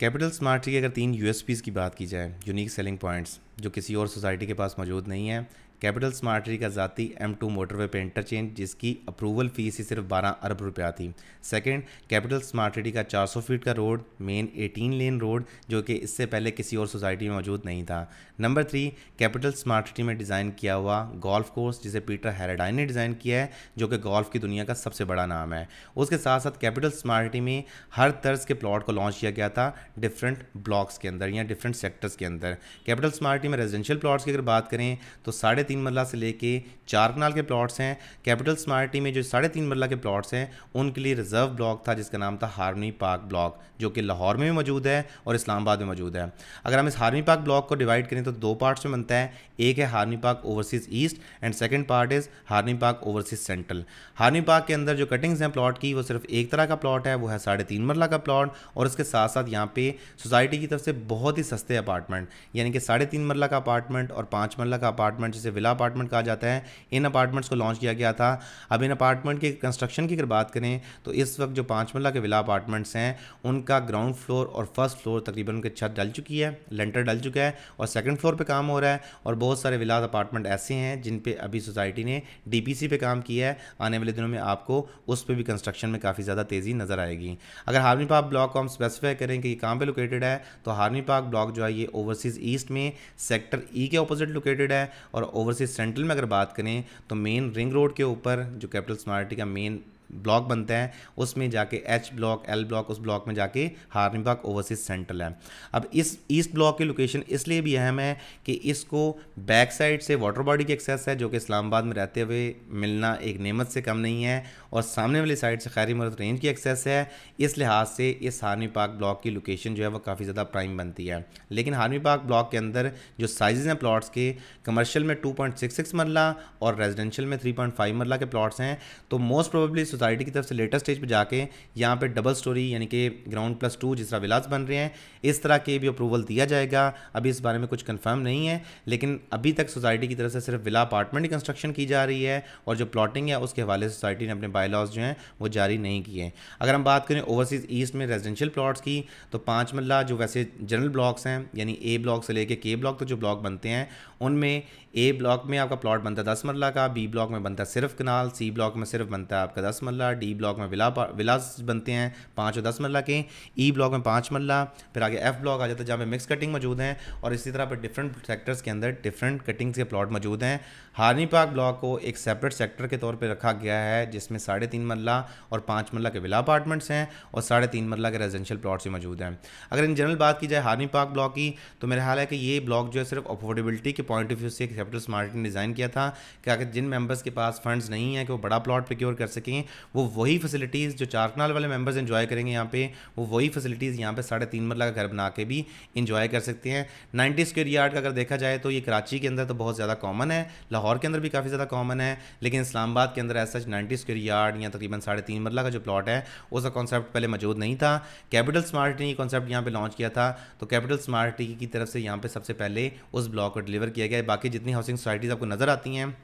capital smart की अगर तीन यू की बात की जाए यूनिक सेलिंग पॉइंट्स जो किसी और सोसाइटी के पास मौजूद नहीं है कैपिटल स्मार्टरी का ज़ाती एम टू मोटरवे पे इंटरचेंज जिसकी अप्रूवल फीस ही सिर्फ 12 अरब रुपया थी सेकंड कैपिटल स्मार्टरी का 400 फीट का रोड मेन 18 लेन रोड जो कि इससे पहले किसी और सोसाइटी में मौजूद नहीं था नंबर थ्री कैपिटल स्मार्टरी में डिज़ाइन किया हुआ गोल्फ कोर्स जिसे पीटर हैराडाइन ने डिज़ाइन किया है जो कि गोल्फ की दुनिया का सबसे बड़ा नाम है उसके साथ साथ कैपिटल सिटी में हर तर्ज के प्लॉट को लॉन्च किया गया था डिफरेंट ब्लॉक्स के अंदर या डिफरेंट सेक्टर्स के अंदर कैपिटल सिटी में रेजिडेंशियल प्लाट्स की अगर बात करें तो साढ़े तीन मरला से लेके चार कनाल के प्लॉट्स हैं कैपिटल स्मार्टी में जो साढ़े तीन मरला के प्लॉट्स हैं उनके लिए रिजर्व ब्लॉक था जिसका नाम था हारमी पार्क ब्लॉक जो कि लाहौर में भी मौजूद है और इस्लामाबाद में मौजूद है अगर हम इस हारमी पार्क ब्लॉक को डिवाइड करें तो दो पार्ट्स में बनता है एक है हारमी park overseas east and second part is हारमी पार्क ओवरसीज़ सेंट्रल हारमी पार्क के अंदर जो कटिंग्स हैं प्लॉट की वो सिर्फ एक तरह का प्लॉट है वो है साढ़े तीन मरला का प्लॉट और उसके साथ साथ यहाँ पे सोसाइटी की तरफ से बहुत ही सस्ते अपार्टमेंट यानी कि साढ़े तीन मरला का अपार्टमेंट और पाँच मरला का अपार्टमेंट जैसे विला अपार्टमेंट कहा जाता है इन अपार्टमेंट्स को लॉन्च किया गया था अब इन अपार्टमेंट के कंस्ट्रक्शन की अगर बात करें तो इस वक्त जो पाँच मल्ला के विला अपार्टमेंट्स हैं उनका ग्राउंड फ्लोर और फर्स्ट फ्लोर तकरीबन उनकी छत डल चुकी है लेंटर डल चुका है और सेकेंड फ्लोर पर काम हो रहा है और बहुत सारे विलाज अपार्टमेंट ऐसे हैं जिन पर अभी सोसाइटी ने डी पी काम किया है आने वाले दिनों में आपको उस पर भी कंस्ट्रक्शन में काफ़ी ज़्यादा तेज़ी नज़र आएगी अगर हार्मी पाक ब्लॉक को हम स्पेसिफाई करें कि ये कहाँ पर लोकेटेड है तो हार्मी पाक ब्लॉक जो है ये ओवरसीज़ ईस्ट में सेक्टर ई e के अपोजिट लोकेटेड है और ओवर ओवरसीज सेंट्रल में अगर बात करें तो मेन रिंग रोड के ऊपर जो कैपिटल स्मार्टी का मेन ब्लॉक बनते हैं उसमें जाके एच ब्लॉक एल ब्लॉक उस ब्लॉक में जाके हार्निबाग ओवरसीज सेंट्रल है अब इस ईस्ट ब्लॉक की लोकेशन इसलिए भी अहम है कि इसको बैक साइड से वाटर बॉडी की एक्सेस है जो कि इस्लामाबाद में रहते हुए मिलना एक नेमत से कम नहीं है और सामने वाली साइड से खैरी मरत रेंज की एक्सेस है इस लिहाज से इस हार्मी पार्क ब्लॉक की लोकेशन जो है वो काफ़ी ज़्यादा प्राइम बनती है लेकिन हार्मी पार्क ब्लॉक के अंदर जो साइज़ हैं प्लाट्स के कमर्शियल में टू पॉइंट सिक्स सिक्स मरला और रेजिडेंशियल में थ्री पॉइंट फाइव मरला के प्लाट्स हैं तो मोस्ट प्रोबेबली सोसाइटी की तरफ से लेटेस्ट स्टेज पर जाके यहाँ पर डबल स्टोरी यानी कि ग्राउंड प्लस टू जिस तरह विलास बन रहे हैं इस तरह के भी अप्रूवल दिया जाएगा अभी इस बारे में कुछ कन्फर्म नहीं है लेकिन अभी तक सोसाइटी की तरफ से सिर्फ विला अपार्टमेंट की कंस्ट्रक्शन की जा रही है और जो प्लॉटिंग है उसके हवाले सोसाइटी ने अपने बायलॉज जो हैं वो जारी नहीं किए अगर हम बात करें ओवरसीज़ ईस्ट में रेजिडेंशियल प्लाट्स की तो पाँच मल्ला जो वैसे जनरल ब्लॉक्स हैं यानी ए ब्लॉक से लेके के ब्लॉक तो जो ब्लॉक बनते हैं उनमें ए ब्लॉक में आपका प्लॉट बनता है दस मरला का बी ब्लॉक में बनता है सिर्फ कनाल सी ब्लॉक में सिर्फ बनता है आपका दस मरला मरला डी ब्लॉक में विला विलास बनते हैं पाँच और दस मरला के ई ब्लॉक में पाँच मरला फिर आगे एफ ब्लॉक आ जाता है जहाँ पे मिक्स कटिंग मौजूद हैं और इसी तरह पर डिफरेंट सेक्टर्स के अंदर डिफरेंट कटिंग्स के प्लॉट मौजूद हैं हारनी पार्क ब्लॉक को एक सेपरेट सेक्टर के तौर पर रखा गया है जिसमें साढ़े तीन मरला और पाँच मरला के विला अपार्टमेंट्स हैं और साढ़े तीन मरला के रेजिडेंशियल प्लॉट्स भी मौजूद हैं अगर इन जनरल बात की जाए हारनी पार्क ब्लॉक की तो मेरा ख्याल है कि ये ब्लॉक जो है सिर्फ अफोर्डेबिलिटी के पॉइंट ऑफ व्यू से सेपरेट स्मार्ट डिज़ाइन किया था कि अगर जिन मेम्बर्स के पास फंड्स नहीं है कि वो बड़ा प्लॉट प्रिक्योर कर सकें वो वही फैसिलिटीज़ जो चार कनाल वाले मेंबर्स इन्जॉय करेंगे यहाँ पे वो वही फैसिलिटीज़ यहाँ पे साढ़े तीन मरला का घर बना के भी इन्जॉय कर सकते हैं नाइन्टी स्क्वेयर यार्ड का अगर देखा जाए तो ये कराची के अंदर तो बहुत ज़्यादा कॉमन है लाहौर के अंदर भी काफ़ी ज़्यादा कॉमन है लेकिन इस्लामाबाद के अंदर ऐसा नाइन्टी स्क्वेयर यार्ड या तकरीबन साढ़े तीन मरला का जो प्लॉट है उसका कॉन्सेप्ट पहले मौजूद नहीं था कैपिटल स्मार्ट ने कॉन्सेप्ट यहाँ पर लॉन्च किया था तो कैपिटल स्मार्ट की तरफ से यहाँ पर सबसे पहले उस ब्लॉक को डिलीवर किया गया बाकी जितनी हाउसिंग सोसाइटीज़ आपको नज़र आती हैं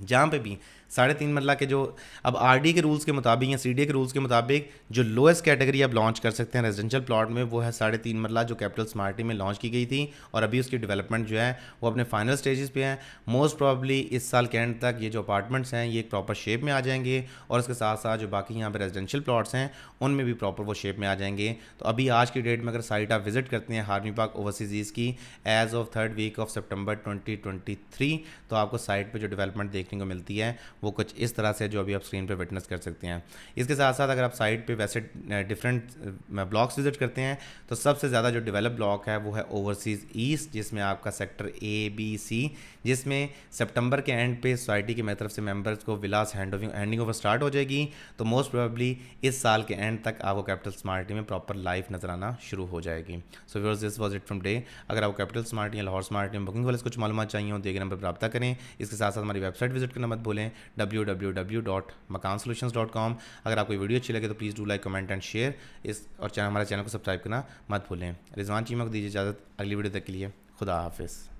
जहाँ पे भी साढ़े तीन मरला मतलब के जो अब आर के रूल्स के मुताबिक या सी के रूल्स के मुताबिक जो लोएस्ट कैटेगरी आप लॉन्च कर सकते हैं रेजिडेंशियल प्लाट में वो है साढ़े तीन मरला मतलब जो कैपिटल स्मार्टी में लॉन्च की गई थी और अभी उसकी डेवलपमेंट जो है वो अपने फाइनल स्टेजेस पे है मोस्ट प्रॉबली इस साल के एंड तक ये जो अपार्टमेंट्स हैं ये एक प्रॉपर शेप में आ जाएंगे और उसके साथ साथ जो बाकी यहाँ पर रेजिडेंशियल प्लाट्स हैं उनमें भी प्रॉपर वो शेप में आ जाएंगे तो अभी आज की डेट में अगर साइट आप विजिट करते हैं हार्मी पार्क ओवरसीज़ की as of third week of September twenty तो आपको साइट पर जो डेवलपमेंट देखने को मिलती है वो कुछ इस तरह से जो अभी आप स्क्रीन पर विटनेस कर सकते हैं इसके साथ साथ अगर आप साइट पर वैसे डिफरेंट ब्लॉक्स विजिट करते हैं तो सबसे ज़्यादा जो डिवेलप ब्लॉक है वो है ओवरसीज़ ईस्ट जिसमें आपका सेक्टर ए बी सी जिसमें सेप्टंबर के एंड पे सोसाइटी की तरफ से मेम्बर्स को villas hand handing over start हो जाएगी तो मोस्ट प्रोबेबली इस साल के एंड तक आपको कैपिटल स्मार्टी में प्रॉपर लाइफ नजर आना शुरू हो जाएगी so viewers this was it from day अगर आपको कैपिटल स्मार्ट या लाहौर स्मार्ट में बुकिंग वाले कुछ मालूम चाहिए हो देखे नंबर पर रब्ता करें इसके साथ साथ हमारी वेबसाइट विजिट करना मत भूलें W W W dot Makaan dot अगर आपको वीडियो अच्छी लगे तो please do like comment and share इस और चैनल हमारे चैनल को सब्सक्राइब करना मत भूलें रिजवान चीमा को दीजिए इजाज़त अगली वीडियो तक के लिए खुदा हाफिज़